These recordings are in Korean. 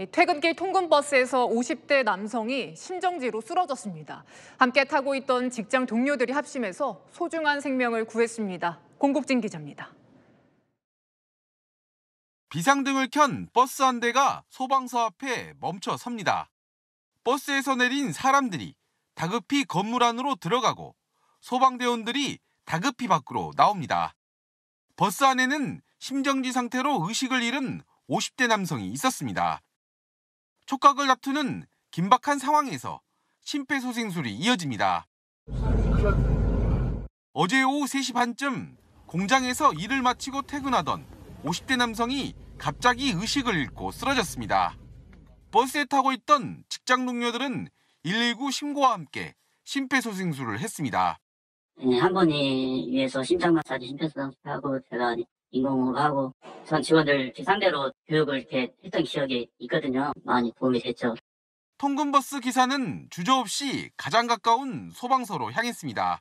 예, 퇴근길 통근버스에서 50대 남성이 심정지로 쓰러졌습니다. 함께 타고 있던 직장 동료들이 합심해서 소중한 생명을 구했습니다. 공국진 기자입니다. 비상등을 켠 버스 한 대가 소방서 앞에 멈춰 섭니다. 버스에서 내린 사람들이 다급히 건물 안으로 들어가고 소방대원들이 다급히 밖으로 나옵니다. 버스 안에는 심정지 상태로 의식을 잃은 50대 남성이 있었습니다. 촉각을 다투는 긴박한 상황에서 심폐소생술이 이어집니다. 어제 오후 3시 반쯤 공장에서 일을 마치고 퇴근하던 50대 남성이 갑자기 의식을 잃고 쓰러졌습니다. 버스에 타고 있던 직장 동료들은 119 신고와 함께 심폐소생술을 했습니다. 네, 한 분이 위에서 심장 마사지, 심폐소생술하고 제가 인공호흡하고 전 직원들 상대로 교육을 이렇게 했던 기억이 있거든요. 많이 도움이 됐죠. 통근버스 기사는 주저없이 가장 가까운 소방서로 향했습니다.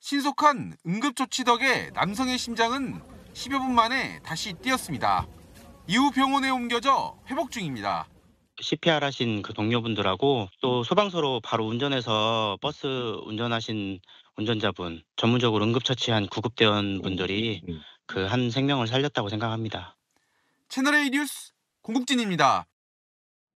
신속한 응급조치 덕에 남성의 심장은 10여 분 만에 다시 뛰었습니다. 이후 병원에 옮겨져 회복 중입니다. CPR 하신 그 동료분들하고 또 소방서로 바로 운전해서 버스 운전하신 운전자분, 전문적으로 응급처치한 구급대원분들이 음. 그한 생명을 살렸다고 생각합니다. 채널A 뉴스 공국진입니다.